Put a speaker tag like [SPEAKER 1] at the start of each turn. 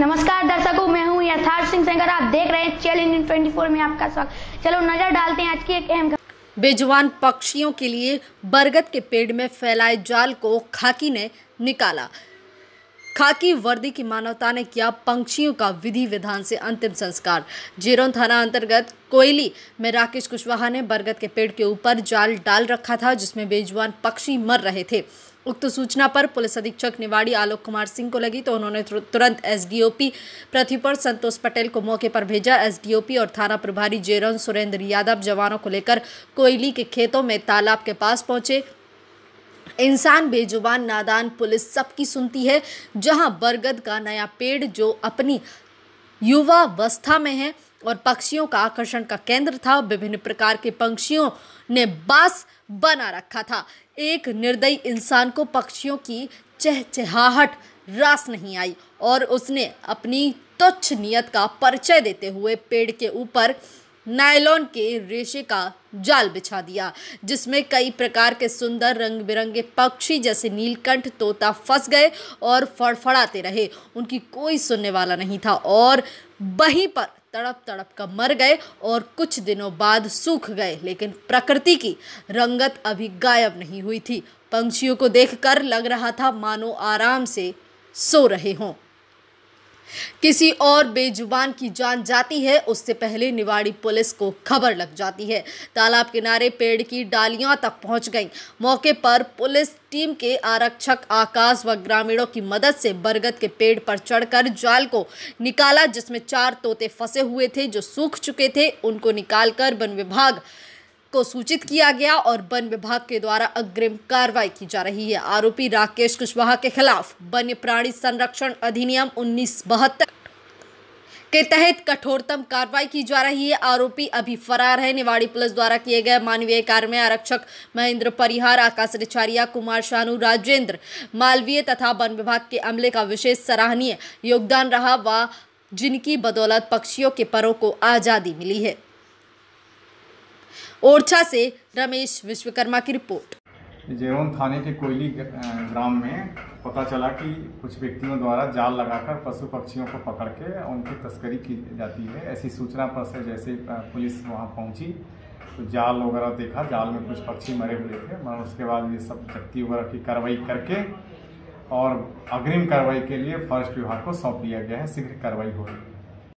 [SPEAKER 1] नमस्कार दर्शकों
[SPEAKER 2] मैं हूं यथार्थ सिंह सेंगर आप देख रहे हैं इंडियन ट्वेंटी फोर में आपका स्वागत चलो नजर डालते हैं आज की एक अहम बेजवान पक्षियों के लिए बरगद के पेड़ में फैलाए जाल को खाकी ने निकाला खाकी वर्दी की मानवता ने किया पंक्षियों का विधि विधान से अंतिम संस्कार जीरोन थाना अंतर्गत कोयली में राकेश कुशवाहा ने बरगद के पेड़ के ऊपर जाल डाल रखा था जिसमें बेजवान पक्षी मर रहे थे उक्त सूचना पर पुलिस अधीक्षक निवाड़ी आलोक कुमार सिंह को लगी तो उन्होंने तुरंत एसडीओपी प्रतिपर संतोष पटेल को मौके पर भेजा एसडीओपी और थाना प्रभारी जेरन सुरेंद्र यादव जवानों को लेकर कोयली के खेतों में तालाब के पास पहुंचे इंसान बेजुबान नादान पुलिस सबकी सुनती है जहां बरगद का नया पेड़ जो अपनी युवावस्था में है और पक्षियों का आकर्षण का केंद्र था विभिन्न प्रकार के पक्षियों ने बास बना रखा था एक निर्दयी इंसान को पक्षियों की चहचहाहट रास नहीं आई और उसने अपनी तुच्छ नियत का परिचय देते हुए पेड़ के ऊपर नायलॉन के रेशे का जाल बिछा दिया जिसमें कई प्रकार के सुंदर रंग बिरंगे पक्षी जैसे नीलकंठ तोता फंस गए और फड़फड़ाते रहे उनकी कोई सुनने वाला नहीं था और वहीं पर तड़प तड़प कर मर गए और कुछ दिनों बाद सूख गए लेकिन प्रकृति की रंगत अभी गायब नहीं हुई थी पंछियों को देखकर लग रहा था मानो आराम से सो रहे हों किसी और बेजुबान की जान जाती है उससे पहले निवाड़ी पुलिस को खबर लग जाती है तालाब किनारे पेड़ की डालियां तक पहुंच गई मौके पर पुलिस टीम के आरक्षक आकाश व ग्रामीणों की मदद से बरगद के पेड़ पर चढ़कर जाल को निकाला जिसमें चार तोते फंसे हुए थे जो सूख चुके थे उनको निकालकर वन विभाग को सूचित किया गया और वन विभाग के द्वारा अग्रिम कार्रवाई की जा रही है आरोपी राकेश कुशवाहा के खिलाफ वन्य प्राणी संरक्षण अधिनियम उन्नीस के तहत कठोरतम कार्रवाई की जा रही है आरोपी अभी फरार है निवाड़ी पुलिस द्वारा किए गए मानवीय कार्य में आरक्षक महेंद्र परिहार आकाश रिचारिया कुमार शानू राजेंद्र मालवीय तथा वन विभाग के अमले का विशेष सराहनीय योगदान रहा व जिनकी बदौलत पक्षियों के परों को आज़ादी मिली है ओरछा से रमेश विश्वकर्मा की रिपोर्ट
[SPEAKER 1] जेरोन थाने के कोयली ग्राम में पता चला कि कुछ व्यक्तियों द्वारा जाल लगाकर पशु पक्षियों को पकड़ के उनकी तस्करी की जाती है ऐसी सूचना पर से जैसे पुलिस वहां पहुंची तो जाल वगैरह देखा जाल में कुछ पक्षी मरे हुए थे मगर उसके बाद ये सब जब्ती वगैरह की कार्रवाई करके और अग्रिम कार्रवाई के लिए फॉरेस्ट विभाग को सौंप दिया गया है शीघ्र कार्रवाई हो रही है